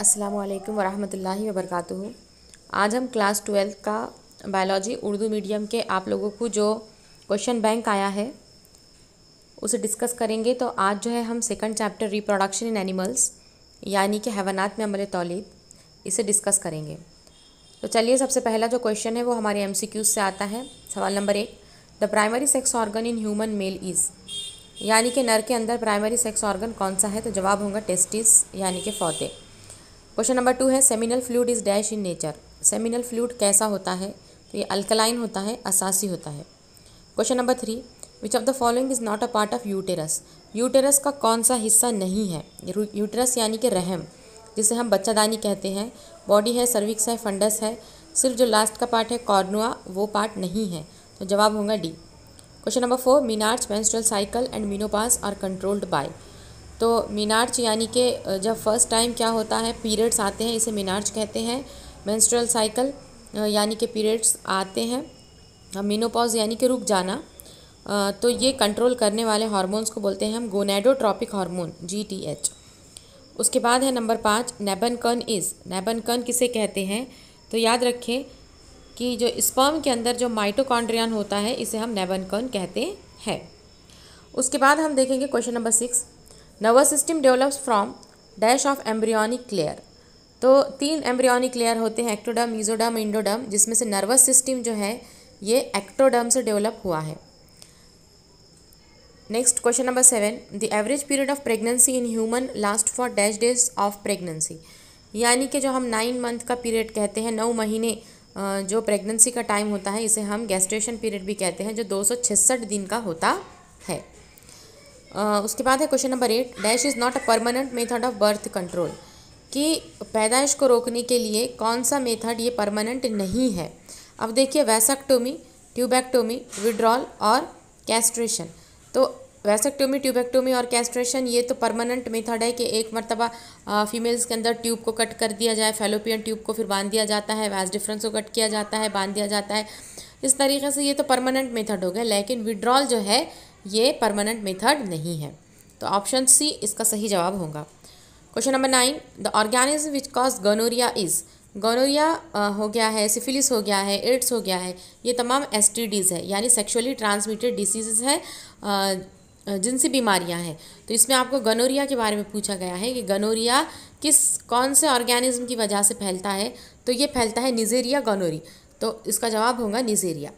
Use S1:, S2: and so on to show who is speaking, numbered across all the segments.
S1: अस्सलाम वालेकुम वरहमतुल्लाहि आज हम क्लास ट्वेल्थ का बायोलॉजी उर्दू मीडियम के आप लोगों को जो क्वेश्चन बैंक आया है उसे डिस्कस करेंगे तो आज जो है हम second chapter reproduction in animals यानी कि हैवानात में अमल तौलीद इसे डिस्कस करेंगे तो चलिए सबसे पहला जो क्वेश्चन है वो हमारे एम से आता है सवाल नंबर एक the primary sex organ in human male is यानी कि नर के अंदर प्राइमरी सेक्स ऑर्गन कौन सा है तो जवाब होगा टेस्टिस यानी कि फौते क्वेश्चन नंबर टू है seminal fluid is dash in nature seminal fluid कैसा होता है तो ये अल्कलाइन होता है असासी होता है question number three which of the following is not a part of uterus uterus का कौन सा हिस्सा नहीं है यूटेरस यानी कि रहम जिसे हम बच्चादानी कहते हैं बॉडी है सर्विक्स है फंडस है सिर्फ जो लास्ट का पार्ट है कॉर्नुआ वो पार्ट नहीं है तो जवाब होगा D question number four menarche menstrual cycle and menopause are controlled by तो मीनार्च यानी कि जब फर्स्ट टाइम क्या होता है पीरियड्स आते हैं इसे मीनार्च कहते हैं मेंस्ट्रुअल साइकिल यानी कि पीरियड्स आते हैं मीनोपॉज यानी कि रुक जाना तो ये कंट्रोल करने वाले हार्मोन्स को बोलते हैं हम gonadotropic hormone G T H उसके बाद है नंबर पाँच नेबनकन इज़ नेबनकन किसे कहते हैं तो याद रखें कि जो स्पर्म के अंदर जो माइटोकॉन्ड्रियान होता है इसे हम नेबनकन कहते हैं उसके बाद हम देखेंगे question number six nervous system develops from dash of embryonic layer तो तीन एम्ब्रियोनिक लेयर होते हैं एक्टोडर्म मीजोडर्म इंडोडर्म जिसमें से नर्वस सिस्टम जो है ये एक्टोडर्म से डेवलप हुआ है next question number seven the average period of pregnancy in human last for dash days of pregnancy यानी कि जो हम नाइन मंथ का पीरियड कहते हैं नौ महीने जो प्रेगनेंसी का टाइम होता है इसे हम गैस्ट्रेशन पीरियड भी कहते हैं जो दो दिन का होता है उसके बाद है question number eight dash is not a permanent method of birth control कि पैदाइश को रोकने के लिए कौन सा मेथड ये परमानेंट नहीं है अब देखिए वैसेक्टोमी ट्यूबैक्टोमी विड्रॉल और कैस्ट्रेशन तो वैसेक्टोमी ट्यूबेक्टोमी और कैस्ट्रेशन ये तो परमानेंट मेथड है कि एक मरतबा फीमेल्स के अंदर ट्यूब को कट कर दिया जाए फेलोपियन ट्यूब को फिर बांध दिया जाता है वैस डिफरेंस को कट किया जाता है बांध दिया जाता है इस तरीके से ये तो परमानेंट मेथड हो गया लेकिन विड्रॉल जो है ये परमानेंट मेथड नहीं है तो ऑप्शन सी इसका सही जवाब होगा question number nine the organism which cause gonorrhoea is gonorrhoea हो गया है सिफिलिस हो गया है एड्स हो गया है ये तमाम एस है यानी सेक्शुअली ट्रांसमिटेड डिसीजेज है जिनसी बीमारियां हैं तो इसमें आपको गनोरिया के बारे में पूछा गया है कि गनोरिया किस कौन से ऑर्गेनिज्म की वजह से फैलता है तो ये फैलता है निजेरिया गनोरी तो इसका जवाब होगा निजेरिया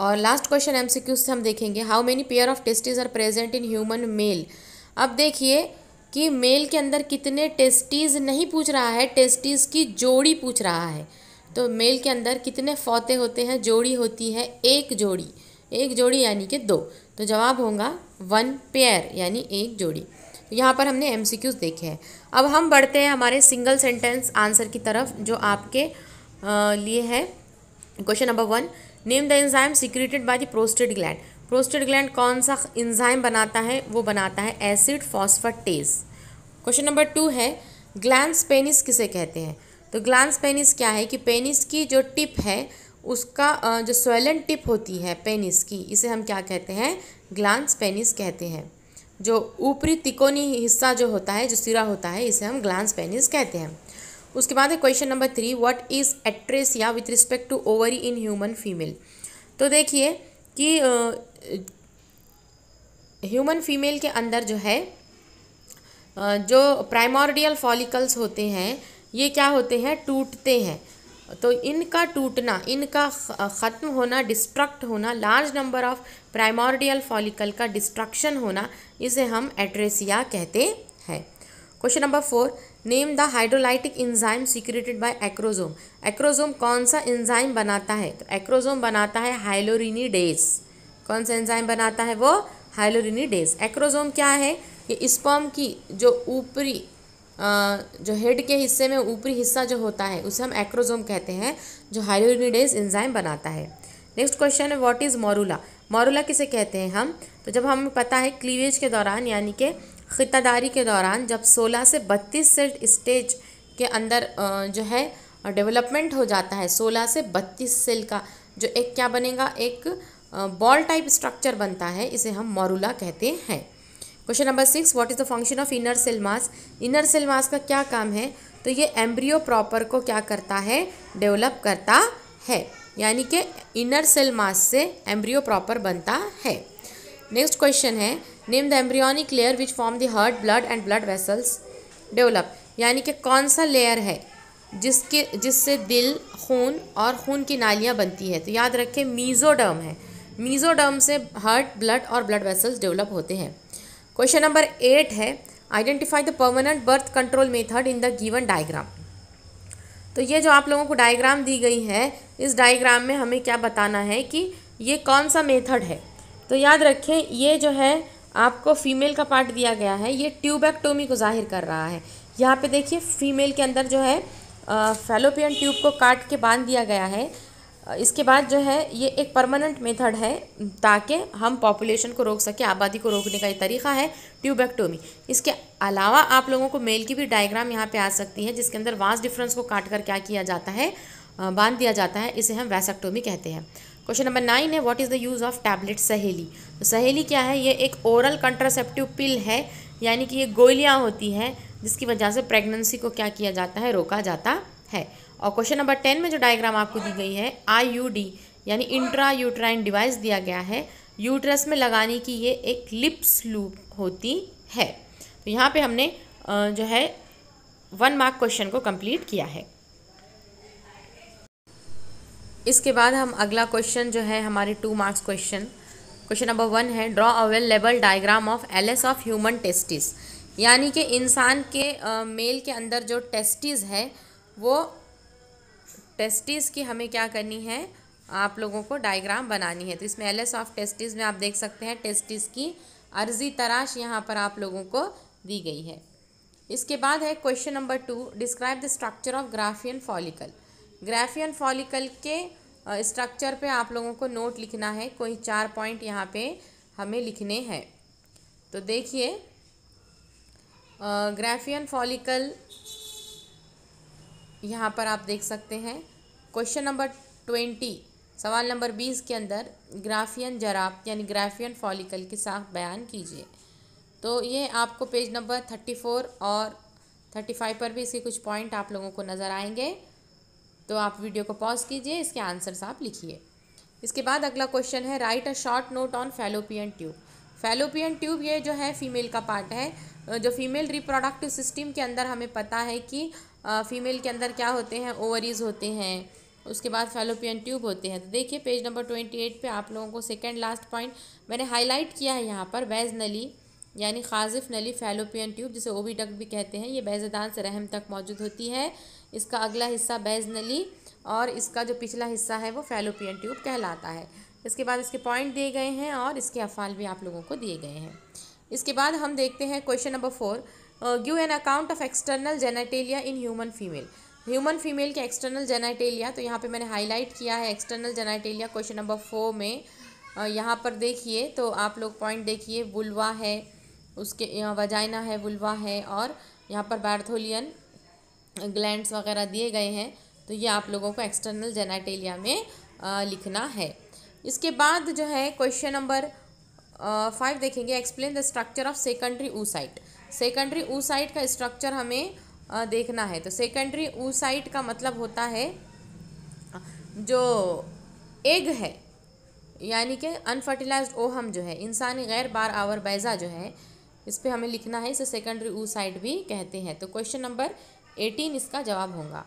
S1: और लास्ट क्वेश्चन एम से हम देखेंगे how many pair of testis are present in human male अब देखिए कि मेल के अंदर कितने टेस्टीज़ नहीं पूछ रहा है टेस्टीज़ की जोड़ी पूछ रहा है तो मेल के अंदर कितने फौते होते हैं जोड़ी होती है एक जोड़ी एक जोड़ी यानी कि दो तो जवाब होगा वन पेयर यानी एक जोड़ी तो यहाँ पर हमने एम देखे हैं अब हम बढ़ते हैं हमारे सिंगल सेंटेंस आंसर की तरफ जो आपके लिए है question number one name the enzyme secreted by the prostate gland prostate gland कौन सा इंजाइम बनाता है वो बनाता है acid phosphatase question number two है ग्लैंड पेनिस किसे कहते हैं तो ग्लैंड पेनिस क्या है कि पेनिस की जो टिप है उसका जो स्वेलन टिप होती है पेनिस की इसे हम क्या कहते हैं ग्लांस पेनिस कहते हैं जो ऊपरी तिकोनी हिस्सा जो होता है जो सिरा होता है इसे हम ग्लांस पेनिस कहते हैं उसके बाद है question number three what is atresia with respect to ovary in human female तो देखिए कि ह्यूमन फीमेल के अंदर जो है जो प्राइमोर्डियल फॉलिकल्स होते हैं ये क्या होते हैं टूटते हैं तो इनका टूटना इनका ख़त्म होना डिस्ट्रक्ट होना large number of primordial follicle का डिस्ट्रक्शन होना इसे हम एट्रेसिया कहते हैं question number four name the hydrolytic enzyme secreted by acrosome acrosome कौन सा इंजाइम बनाता है तो एक्रोजोम बनाता है हाइलोरिनी डेज कौन सा इंजाइम बनाता है वो हाइलोरिनी डेज एक्रोजोम क्या है ये स्पॉम की जो ऊपरी जो हेड के हिस्से में ऊपरी हिस्सा जो होता है उसे हम एक्रोजोम कहते हैं जो हाइलोरिनीडेज एंजाइम बनाता है नेक्स्ट क्वेश्चन है व्हाट इज़ मोरूला मोरूला किसे कहते हैं हम तो जब हमें पता है क्लीवेज के दौरान यानी कि ख़ितादारी के दौरान जब 16 से 32 सेल्ट स्टेज के अंदर जो है डेवलपमेंट हो जाता है 16 से 32 सेल का जो एक क्या बनेगा एक बॉल टाइप स्ट्रक्चर बनता है इसे हम मोरूला कहते हैं question number six what is the function of inner cell mass inner cell mass का क्या काम है तो ये एम्ब्रियो प्रॉपर को क्या करता है डेवलप करता है यानी कि इनर सेल मास से एम्ब्रियो प्रॉपर बनता है नेक्स्ट क्वेश्चन है name the embryonic layer which form the heart blood and blood vessels develop यानी कि कौन सा लेयर है जिसके जिससे दिल खून और खून की नालियाँ बनती है तो याद रखें मीज़ोडर्म है मीज़ोडर्म से हार्ट ब्लड और ब्लड वेसल्स डेवलप होते हैं क्वेश्चन नंबर एट है identify the permanent birth control method in the given diagram तो ये जो आप लोगों को डायग्राम दी गई है इस डायग्राम में हमें क्या बताना है कि ये कौन सा मेथड है तो याद रखें ये जो है आपको फीमेल का पार्ट दिया गया है ये ट्यूबैक्टोमी को जाहिर कर रहा है यहाँ पे देखिए फीमेल के अंदर जो है फेलोपियन ट्यूब को काट के बांध दिया गया है इसके बाद जो है ये एक परमानेंट मेथड है ताकि हम पॉपुलेशन को रोक सके आबादी को रोकने का ये तरीका है ट्यूबेक्टोमी इसके अलावा आप लोगों को मेल की भी डायग्राम यहाँ पे आ सकती है जिसके अंदर वास डिफरेंस को काट कर क्या किया जाता है बांध दिया जाता है इसे हम वैसेक्टोमी कहते हैं क्वेश्चन नंबर नाइन है what is the use of tablet Saheli तो सहेली क्या है ये एक ओरल कंट्रासेप्टिव पिल है यानी कि ये गोलियाँ होती हैं जिसकी वजह से प्रेगनेंसी को क्या किया जाता है रोका जाता है और क्वेश्चन नंबर टेन में जो डायग्राम आपको दी गई है आई यानी इंट्रा यूट्राइन डिवाइस दिया गया है यूट्रस में लगाने की ये एक लिप्स लूप होती है तो यहाँ पे हमने जो है वन मार्क क्वेश्चन को कंप्लीट किया है इसके बाद हम अगला क्वेश्चन जो है हमारे two marks question question number one है draw a well diagram of LS of human testis यानी कि इंसान के मेल के अंदर जो टेस्टिस है वो टेस्टिस की हमें क्या करनी है आप लोगों को डायग्राम बनानी है तो इसमें एल एस ऑफ टेस्टिस में आप देख सकते हैं टेस्टिस की अर्जी तराश यहाँ पर आप लोगों को दी गई है इसके बाद है question number two describe the structure of Graafian follicle Graafian follicle के स्ट्रक्चर पे आप लोगों को नोट लिखना है कोई चार पॉइंट यहाँ पे हमें लिखने हैं तो देखिए ग्राफियन फॉलिकल यहाँ पर आप देख सकते हैं क्वेश्चन नंबर ट्वेंटी सवाल नंबर बीस के अंदर ग्राफियन जराब यानी ग्राफियन फॉलिकल की साख बयान कीजिए तो ये आपको पेज नंबर थर्टी फोर और थर्टी फाइव पर भी इसके कुछ पॉइंट आप लोगों को नज़र आएंगे तो आप वीडियो को पॉज कीजिए इसके आंसर्स आप लिखिए इसके बाद अगला क्वेश्चन है write a short note on fallopian tube fallopian tube ये जो है फीमेल का पार्ट है जो फीमेल रिप्रोडक्टिव सिस्टम के अंदर हमें पता है कि फीमेल के अंदर क्या होते हैं ओवरीज होते हैं उसके बाद फेलोपियन ट्यूब होते हैं तो देखिए पेज नंबर ट्वेंटी एट पर आप लोगों को सेकेंड लास्ट पॉइंट मैंने हाईलाइट किया है यहाँ पर बैज नली यानी खाजिफ नली फैलोपियन ट्यूब जिसे ओवीडक भी कहते हैं ये बैजदान से रहम तक मौजूद होती है इसका अगला हिस्सा बेज नली और इसका जो पिछला हिस्सा है वो फैलोपियन ट्यूब कहलाता है इसके बाद इसके पॉइंट दिए गए हैं और इसके अफाल भी आप लोगों को दिए गए हैं इसके बाद हम देखते हैं question number four give an account of external genitalia in human female human female के एक्सटर्नल जेनाटेलिया तो यहाँ पे मैंने हाईलाइट किया है external genitalia question number four में यहाँ पर देखिए तो आप लोग पॉइंट देखिए बुलवा है उसके वजाइना है बुलवा है और यहाँ पर बैर्थोलियन ग्लैंड्स वगैरह दिए गए हैं तो ये आप लोगों को एक्सटर्नल जेनाटेलिया में लिखना है इसके बाद जो है क्वेश्चन नंबर फाइव देखेंगे explain the structure of secondary oocyte secondary oocyte का स्ट्रक्चर हमें देखना है तो सेकेंडरी ऊसाइट का मतलब होता है जो एग है यानी कि अनफर्टिलाइज ओहम जो है इंसानी गैर बार आवर बैजा जो है इस पर हमें लिखना है इसे सेकेंडरी ऊसाइट भी कहते हैं तो क्वेश्चन नंबर एटीन इसका जवाब होगा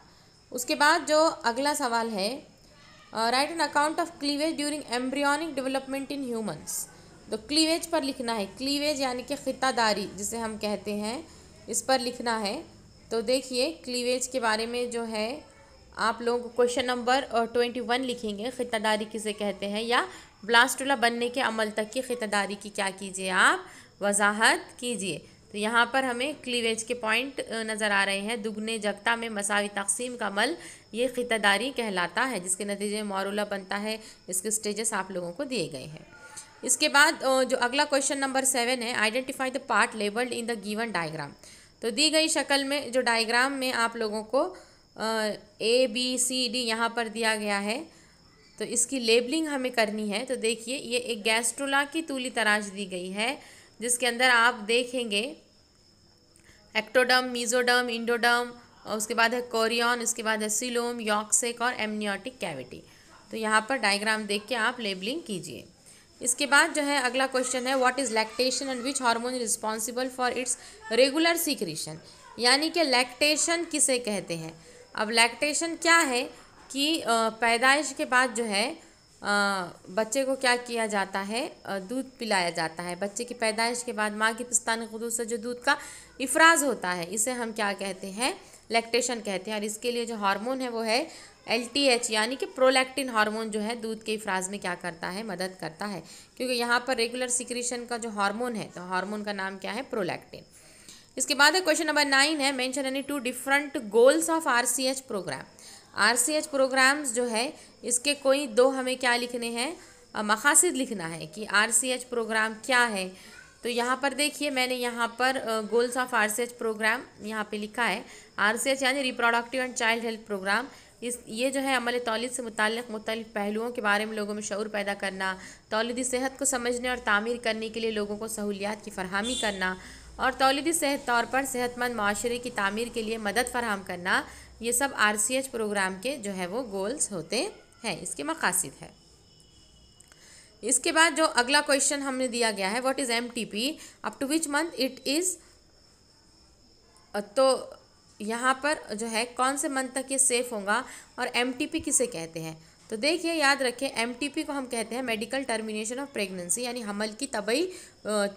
S1: उसके बाद जो अगला सवाल है write an account of cleavage during embryonic development in humans तो क्लीवेज पर लिखना है क्लीवेज यानी कि खितादारी जिसे हम कहते हैं इस पर लिखना है तो देखिए क्लीवेज के बारे में जो है आप लोग क्वेश्चन नंबर ट्वेंटी वन लिखेंगे खितादारी किसे कहते हैं या ब्लास्टुला बनने के अमल तक की खितादारी की क्या कीजिए आप वजाहत कीजिए तो यहाँ पर हमें क्लीवेज के पॉइंट नज़र आ रहे हैं दुगने जगता में मसावी तकसीम का मल ये खितादारी कहलाता है जिसके नतीजे में मौरूला बनता है इसके स्टेजेस आप लोगों को दिए गए हैं इसके बाद जो अगला क्वेश्चन नंबर सेवन है identify the part labelled in the given diagram तो दी गई शक्ल में जो डायग्राम में आप लोगों को ए बी सी डी यहाँ पर दिया गया है तो इसकी लेबलिंग हमें करनी है तो देखिए ये एक गैस्ट्रोला की तूली तराश दी गई है जिसके अंदर आप देखेंगे एक्टोडम मीजोडम इंडोडम उसके बाद है कोरियन उसके बाद है सिलोम यॉक्सिक और एमनियोटिक कैविटी तो यहाँ पर डायग्राम देख के आप लेबलिंग कीजिए इसके बाद जो है अगला क्वेश्चन है what is lactation and which hormone responsible for its regular secretion यानी कि लैक्टेशन किसे कहते हैं अब लैक्टेशन क्या है कि पैदाइश के बाद जो है बच्चे को क्या किया जाता है दूध पिलाया जाता है बच्चे की पैदाइश के बाद माँ की पिस्तान खुदूस से जो दूध का इफ्राज होता है इसे हम क्या कहते हैं लैक्टेशन कहते हैं और इसके लिए जो हार्मोन है वो है एल टी एच यानी कि प्रोलैक्टिन हार्मोन जो है दूध के इफ्राज में क्या करता है मदद करता है क्योंकि यहाँ पर रेगुलर सिक्रीशन का जो हार्मोन है तो हार्मोन का नाम क्या है प्रोलैक्टिन इसके बाद है क्वेश्चन नंबर नाइन है mention any two different goals of R C H programme R C H programmes जो है इसके कोई दो हमें क्या लिखने हैं मकासद लिखना है कि आर सी एच प्रोग्राम क्या है तो यहाँ पर देखिए मैंने यहाँ पर गोल्स ऑफ आर प्रोग्राम यहाँ पे लिखा है आर यानी reproductive and child health programme इस ये जो है अमल तौलद से मुतक मुख्तल पहलुओं के बारे में लोगों में शौर पैदा करना तौलदी सेहत को समझने और तामीर करने के लिए लोगों को सहूलियात की फरहमी करना और तौलदी सेहत तौर पर सेहतमंद माशरे की तामीर के लिए मदद फराम करना ये सब आर प्रोग्राम के जो है वो गोल्स होते हैं इसके मकासद है इसके बाद जो अगला क्वेश्चन हमने दिया गया है what is M T P up to which month it is तो यहाँ पर जो है कौन से मंथ तक ये सेफ़ होगा और एम टी पी किसे कहते हैं तो देखिए याद रखें एम को हम कहते हैं मेडिकल टर्मिनेशन ऑफ प्रेगनेंसी यानी हमल की तबई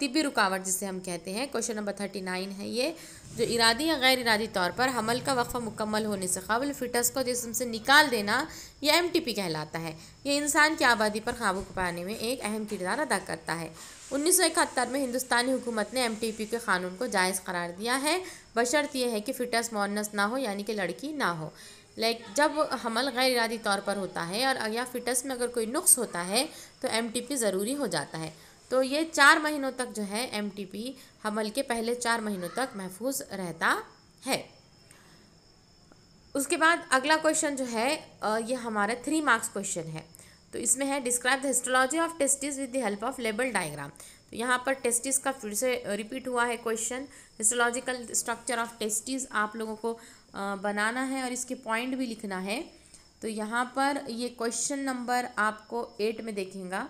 S1: तिबी रुकावट जिसे हम कहते हैं क्वेश्चन नंबर थर्टी नाइन है ये जो इरादी या गैर इरादी तौर पर हमल का वक्फ़ा मुकम्मल होने से कबल फिटस को जिसम से निकाल देना यह एम कहलाता है यह इंसान की आबादी पर काबू पाने में एक अहम किरदार अदा करता है उन्नीस में हिंदुस्तानी हुकूमत ने एम के क़ानून को जायज़ करार दिया है बशर्त यह है कि फ़िटस मोनस ना हो यानी कि लड़की ना हो लाइक जब हमल गैर इरादी तौर पर होता है और या फिटस में अगर कोई नुक्स होता है तो एम ज़रूरी हो जाता है तो ये चार महीनों तक जो है एम हमल के पहले चार महीनों तक महफूज रहता है उसके बाद अगला क्वेश्चन जो है ये हमारा थ्री मार्क्स क्वेश्चन है तो इसमें है describe the histology of testis with the help of label diagram तो यहाँ पर टेस्टिस का फिर से रिपीट हुआ है question histological structure of testis आप लोगों को बनाना है और इसके पॉइंट भी लिखना है तो यहाँ पर ये क्वेश्चन नंबर आपको एट में देखेगा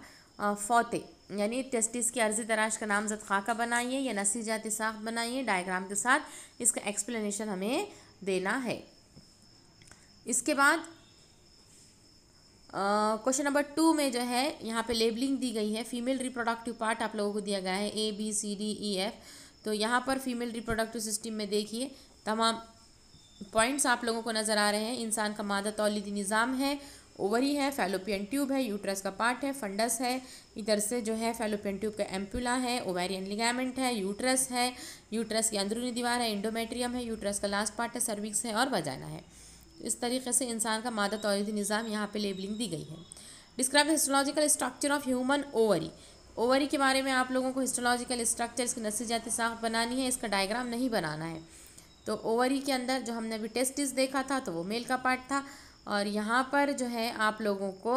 S1: फौते यानी टेस्टिस की अर्जी तराश का नाम जद खाका बनाइए या नसी जाति साख बनाइए डायग्राम के साथ इसका एक्सप्लेनेशन हमें देना है इसके बाद क्वेश्चन नंबर टू में जो है यहाँ पे लेबलिंग दी गई है फीमेल रिप्रोडक्टिव पार्ट आप लोगों को दिया गया है A B C D E F तो यहाँ पर फीमेल रिप्रोडक्टिव सिस्टम में देखिए तमाम पॉइंट्स आप लोगों को नज़र आ रहे हैं इंसान का मादा तोलीदी निज़ाम है ओवरी है फैलोपियन ट्यूब है यूट्रस का पार्ट है फंडस है इधर से जो है फेलोपियन ट्यूब का एम्पुला है ओवेरियन लिगामेंट है यूट्रस है यूट्रस की अंदरूनी दीवार है इंडोमेट्रियम है यूट्रस का लास्ट पार्ट है सर्विक्स है और वजाना है इस तरीके से इंसान का मादा तोलीदी निज़ाम यहाँ पर लेबलिंग दी गई है describe histological structure of human ovary ovary के बारे में आप लोगों को हिस्टोलॉजिकल स्ट्रक्चर इसकी नस्ल जाति साख बनानी है इसका डायग्राम नहीं बनाना है तो ओवरी के अंदर जो हमने अभी टेस्टिस देखा था तो वो मेल का पार्ट था और यहाँ पर जो है आप लोगों को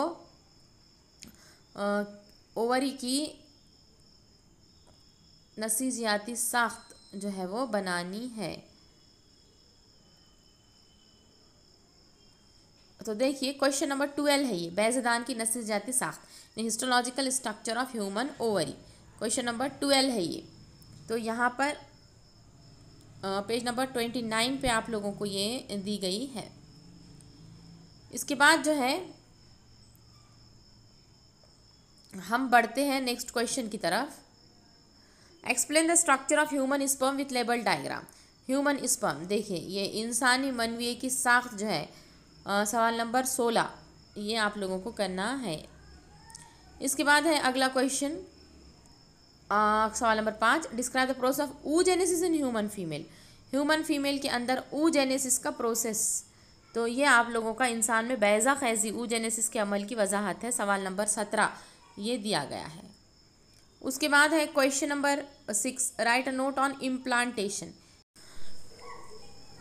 S1: ओवरी की नसीजियाती साख्त जो है वो बनानी है तो देखिए क्वेश्चन नंबर ट्वेल्व है ये बैजदान की नसीजियाती साख्त histological structure of human ovary question number twelve है ये तो यहाँ पर पेज नंबर ट्वेंटी नाइन पर आप लोगों को ये दी गई है इसके बाद जो है हम बढ़ते हैं नेक्स्ट क्वेश्चन की तरफ explain the structure of human sperm with label diagram human sperm देखिए ये इंसानी मनवीय की साख्त जो है आ, सवाल नंबर सोलह ये आप लोगों को करना है इसके बाद है अगला क्वेश्चन सवाल नंबर पाँच describe the process of oogenesis in human female human female के अंदर ऊ जेनेसिस का प्रोसेस तो ये आप लोगों का इंसान में बैजा खैजी ऊ जेनेसिस के अमल की वजाहत है सवाल नंबर सत्रह ये दिया गया है उसके बाद है question number six write a note on implantation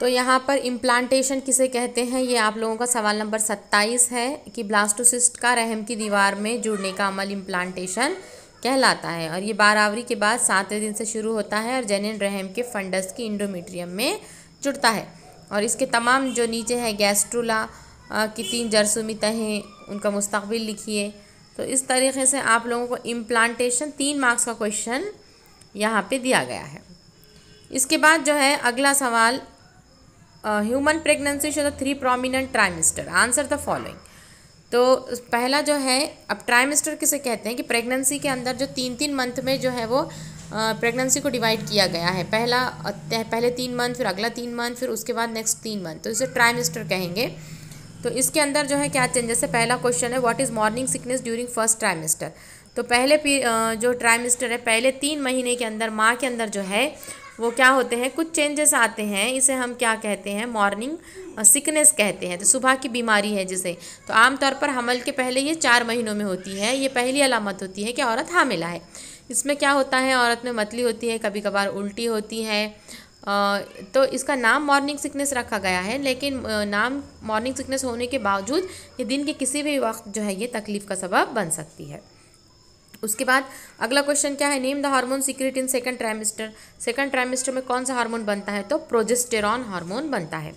S1: तो यहाँ पर इम्प्लांटेशन किसे कहते हैं ये आप लोगों का सवाल नंबर सत्ताईस है कि ब्लास्टोसिस्ट का रहम की दीवार में जुड़ने का अमल इम्प्लांटेशन कहलाता है और ये बारावरी के बाद सातवें दिन से शुरू होता है और जेनिन रहम के फंडस की इंडोमीट्रियम में जुड़ता है और इसके तमाम जो नीचे हैं गैस्ट्रोला की तीन जरसूमी तहें उनका मुस्तबिल लिखिए तो इस तरीके से आप लोगों को इम्प्लांटेशन तीन मार्क्स का क्वेश्चन यहाँ पे दिया गया है इसके बाद जो है अगला सवाल human pregnancy show the three prominent trimester answer the following तो पहला जो है अब ट्राइमेस्टर किसे कहते हैं कि प्रेगनेंसी के अंदर जो तीन तीन मंथ में जो है वो प्रेगनेंसी को डिवाइड किया गया है पहला पहले तीन मंथ फिर अगला तीन मंथ फिर उसके बाद नेक्स्ट तीन मंथ तो इसे ट्राइमेस्टर कहेंगे तो इसके अंदर जो है क्या चेंजेस है पहला क्वेश्चन है what is morning sickness during first trimester तो पहले जो ट्राइमेस्टर है पहले तीन महीने के अंदर माँ के अंदर जो है वो क्या होते हैं कुछ चेंजेस आते हैं इसे हम क्या कहते हैं मॉर्निंग सिकनेस कहते हैं तो सुबह की बीमारी है जिसे तो आमतौर पर हमल के पहले ये चार महीनों में होती है ये पहली अलामत होती है कि औरत हामिला है इसमें क्या होता है औरत में मतली होती है कभी कभार उल्टी होती है तो इसका नाम मॉर्निंग सिकनेस रखा गया है लेकिन नाम मॉर्निंग सिकनेस होने के बावजूद ये दिन के किसी भी वक्त जो है ये तकलीफ़ का सबब बन सकती है उसके बाद अगला क्वेश्चन क्या है name the hormone secrete in second trimester second trimester में कौन सा हार्मोन बनता है तो प्रोजेस्टेरॉन हार्मोन बनता है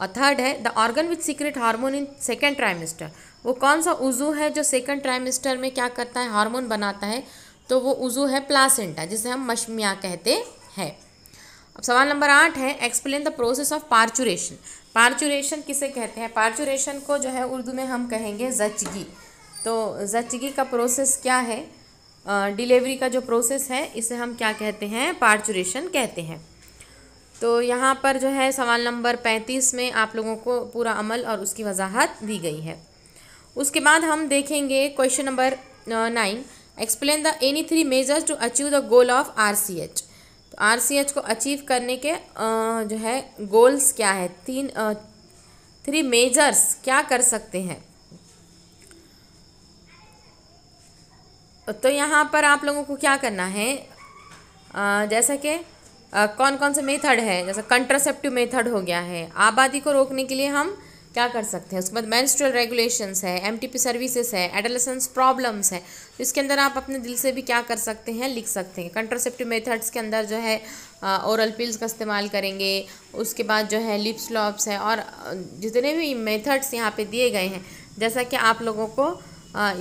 S1: और थर्ड है the organ with secrete hormone in second trimester वो कौन सा उजू है जो सेकंड ट्राइमेस्टर में क्या करता है हार्मोन बनाता है तो वो उजू है प्लासेंटा जिसे हम मशमिया कहते हैं अब सवाल नंबर आठ है explain the process of parturition parturition किसे कहते हैं पार्चुरेशन को जो है उर्दू में हम कहेंगे जचगी तो जचगी का प्रोसेस क्या है डिलीवरी का जो प्रोसेस है इसे हम क्या कहते हैं पार्चुरेशन कहते हैं तो यहाँ पर जो है सवाल नंबर पैंतीस में आप लोगों को पूरा अमल और उसकी वजाहत दी गई है उसके बाद हम देखेंगे question number nine explain the any three measures to achieve the goal of R C H तो आर सी एच को अचीव करने के जो है गोल्स क्या है तीन थ्री मेजर्स क्या कर सकते हैं तो यहाँ पर आप लोगों को क्या करना है जैसा कि कौन कौन से मेथड है जैसा कंट्रासेप्टिव मेथड हो गया है आबादी को रोकने के लिए हम क्या कर सकते हैं उसके बाद मैंस्ट्रल रेगुलेशंस है एम सर्विसेज है एडोलेसेंस प्रॉब्लम्स है तो इसके अंदर आप अपने दिल से भी क्या कर सकते हैं लिख सकते हैं कंट्रासेप्टिव मेथड्स के अंदर जो है ओरल पिल्स का इस्तेमाल करेंगे उसके बाद जो है लिप्स लॉप्स है और जितने भी मेथड्स यहाँ पे दिए गए हैं जैसा कि आप लोगों को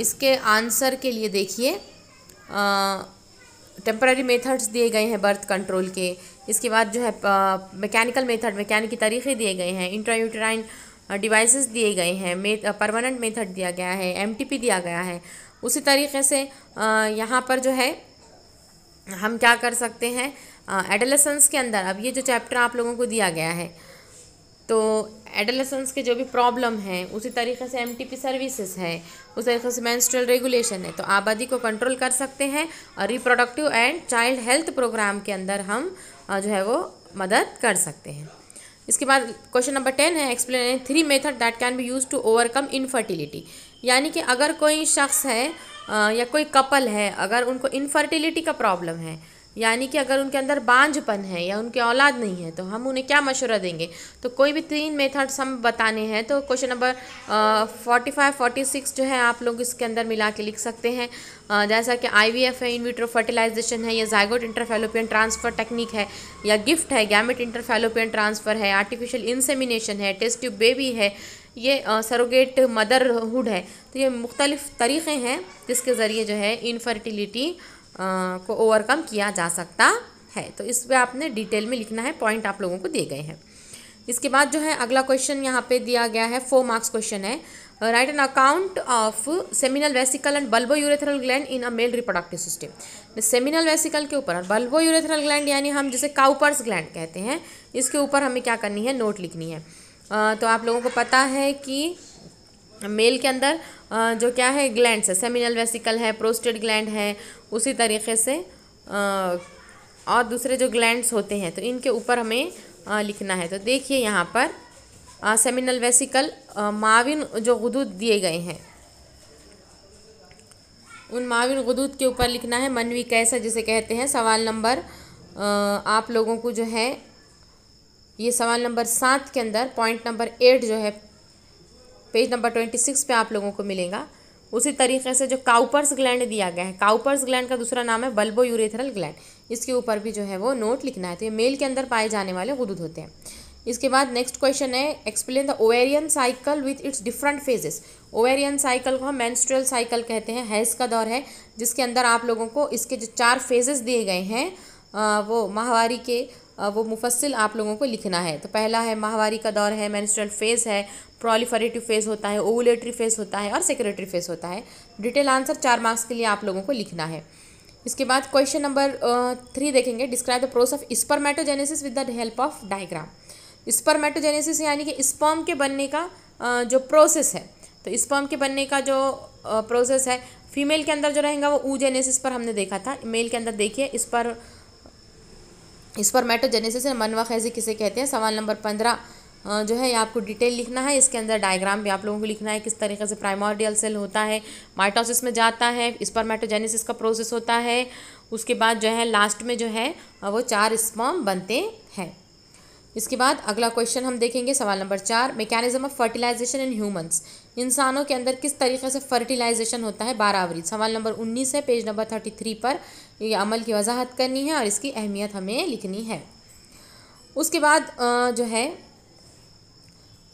S1: इसके आंसर के लिए देखिए टेम्प्ररी मेथड्स दिए गए हैं बर्थ कंट्रोल के इसके बाद जो है मैकेनिकल मेथड मैकेनिक तरीक़े दिए गए हैं इंट्रायूटराइन डिवाइसेस दिए गए हैं मेथ परमानेंट मेथड दिया गया है एमटीपी दिया गया है उसी तरीके से यहाँ पर जो है हम क्या कर सकते हैं एडोलेसेंस के अंदर अब ये जो चैप्टर आप लोगों को दिया गया है तो एडोलसेंस के जो भी प्रॉब्लम हैं उसी तरीके से एमटीपी सर्विसेज है उस तरीके से मैंस्ट्रल रेगुलेशन है तो आबादी को कंट्रोल कर सकते हैं और reproductive and child health program के अंदर हम जो है वो मदद कर सकते हैं इसके बाद क्वेश्चन नंबर टेन है explain three method that can be use to overcome infertility यानी कि अगर कोई शख्स है या कोई कपल है अगर उनको इनफर्टिलिटी का प्रॉब्लम है यानी कि अगर उनके अंदर बांझपन है या उनके औलाद नहीं है तो हम उन्हें क्या मशवरा देंगे तो कोई भी तीन मेथड्स हम बताने हैं तो question number forty five forty six जो है आप लोग इसके अंदर मिला के लिख सकते हैं uh, जैसा कि आईवीएफ है इनविट्रो फर्टिलाइजेशन है या जायगोट इंटरफेलोपियन ट्रांसफ़र टेक्निक है या गिफ्ट है गैमिट इंटरफेलोपियन ट्रांसफ़र है आर्टिफिशियल इंसेमिनेशन है टेस्ट ट्यूब बेबी है ये सरोगेट मदरहुड है तो ये मुख्तलिफ़ तरीक़े हैं जिसके ज़रिए जो है इनफर्टिलिटी को ओवरकम किया जा सकता है तो इस पर आपने डिटेल में लिखना है पॉइंट आप लोगों को दिए गए हैं इसके बाद जो है अगला क्वेश्चन यहाँ पे दिया गया है फोर मार्क्स क्वेश्चन है write an account of seminal vesicle and bulbourethral gland in a male reproductive system seminal vesicle के ऊपर बल्बो यूरेथरल ग्लैंड यानी हम जिसे काउपर्स ग्लैंड कहते हैं इसके ऊपर हमें क्या करनी है नोट लिखनी है तो आप लोगों को पता है कि मेल के अंदर जो क्या है ग्लैंड्स है सेमिनल वेसिकल है प्रोस्टेट ग्लैंड है उसी तरीके से और दूसरे जो ग्लैंड्स होते हैं तो इनके ऊपर हमें लिखना है तो देखिए यहाँ पर सेमिनल वेसिकल माविन जो गदूद दिए गए हैं उन माविन गदूद के ऊपर लिखना है मनवी कैसा जिसे कहते हैं सवाल नंबर आप लोगों को जो है ये सवाल नंबर सात के अंदर पॉइंट नंबर एट जो है पेज नंबर ट्वेंटी सिक्स पर आप लोगों को मिलेगा उसी तरीके से जो काउपर्स ग्लैंड दिया गया है काउपर्स ग्लैंड का दूसरा नाम है बल्बो यूरेथरल ग्लैंड इसके ऊपर भी जो है वो नोट लिखना है तो ये मेल के अंदर पाए जाने वाले गुदूद होते हैं इसके बाद नेक्स्ट क्वेश्चन है explain the ovarian cycle with its different phases ovarian cycle को हम मैंस्ट्रुअल साइकिल कहते हैं हैज का दौर है जिसके अंदर आप लोगों को इसके जो चार फेजेस दिए गए हैं वो माहवारी के वो मुफसिल आप लोगों को लिखना है तो पहला है माहवारी का दौर है मैनिस्ट्रल फेज़ है प्रॉलीफरेटिव फेज़ होता है ओवुलेटरी फेज़ होता है और सेक्रेटरी फेज़ होता है डिटेल आंसर चार मार्क्स के लिए आप लोगों को लिखना है इसके बाद क्वेश्चन नंबर थ्री देखेंगे describe the process of spermatogenesis with the help of diagram spermatogenesis यानी कि स्पर्म के बनने का जो प्रोसेस है तो स्पर्म के बनने का जो प्रोसेस है फीमेल के अंदर जो रहेगा वो ऊजेनेसिस पर हमने देखा था मेल के अंदर देखिए इस पर स्पर्मेटोजेनेसिस या मनवा खैजी किसे कहते हैं सवाल नंबर पंद्रह जो है आपको डिटेल लिखना है इसके अंदर डायग्राम भी आप लोगों को लिखना है किस तरीके से प्राइमोरियल सेल होता है माइटोसिस में जाता है स्पर्मेटोजेनेसिस का प्रोसेस होता है उसके बाद जो है लास्ट में जो है वो चार स्पर्म बनते हैं इसके बाद अगला क्वेश्चन हम देखेंगे सवाल नंबर चार mechanism of fertilization in humans इंसानों के अंदर किस तरीके से फर्टिलाइजेशन होता है बारावरी सवाल नंबर उन्नीस है पेज नंबर थर्टी थ्री पर ये अमल की वजाहत करनी है और इसकी अहमियत हमें लिखनी है उसके बाद जो है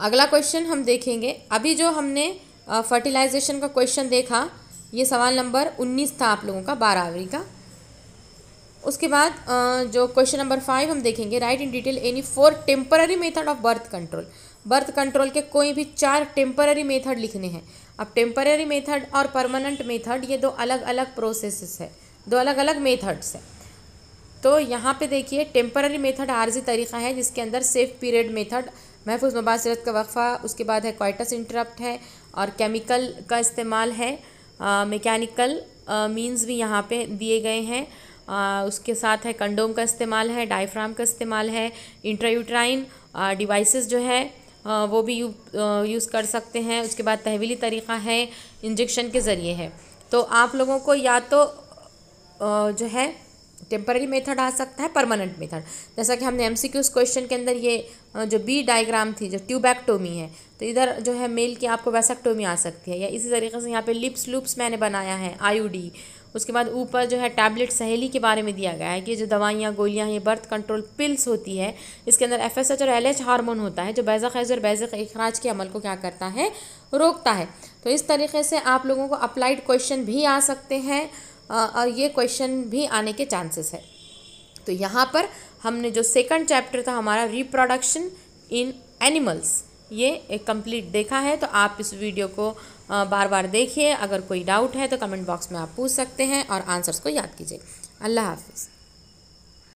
S1: अगला क्वेश्चन हम देखेंगे अभी जो हमने फर्टिलाइजेशन का क्वेश्चन देखा ये सवाल नंबर उन्नीस था आप लोगों का बारहवीं का उसके बाद जो क्वेश्चन नंबर फाइव हम देखेंगे write in detail any four temporary method of birth control birth control के कोई भी चार टेम्पररी मेथड लिखने हैं अब टेम्पररी मेथड और परमानेंट मेथड ये दो अलग अलग प्रोसेसेस है दो अलग अलग मेथड्स हैं तो यहाँ पे देखिए टेम्पररी मेथड आर्जी तरीक़ा है जिसके अंदर सेफ पीरियड मेथड महफूज मुबासरत का वक्फ़ा उसके बाद है क्वाइटस इंटरप्ट है और केमिकल का इस्तेमाल है मैकेनिकल मीन्स भी यहाँ पे दिए गए हैं उसके साथ है कंडोम का इस्तेमाल है डायफ्राम का इस्तेमाल है इंट्रायूट्राइन डिवाइसेस जो है आ, वो भी यू यूज़ कर सकते हैं उसके बाद तहवीली तरीक़ा है इंजेक्शन के ज़रिए है तो आप लोगों को या तो जो है टेम्पररी मेथड आ सकता है परमानेंट मेथड जैसा कि हमने एम सी क्यूज क्वेश्चन के अंदर ये जो बी डायग्राम थी जो ट्यूबैक्टोमी है तो इधर जो है मेल की आपको वैसेक्टोमी आ सकती है या इसी तरीके से यहाँ पे लिप्स लुप्स मैंने बनाया है आईयूडी उसके बाद ऊपर जो है टैबलेट सहेली के बारे में दिया गया है कि जो दवाइयाँ गोलियाँ ये बर्थ कंट्रोल पिल्स होती है इसके अंदर एफ और एल हारमोन होता है जो बैज़ खैज और बैज़ अखराज के अमल को क्या करता है रोकता है तो इस तरीके से आप लोगों को अप्लाइड क्वेश्चन भी आ सकते हैं और ये क्वेश्चन भी आने के चांसेस है तो यहाँ पर हमने जो सेकंड चैप्टर था हमारा रिप्रोडक्शन इन एनिमल्स ये कंप्लीट देखा है तो आप इस वीडियो को बार बार देखिए अगर कोई डाउट है तो कमेंट बॉक्स में आप पूछ सकते हैं और आंसर्स को याद कीजिए अल्लाह हाफिज़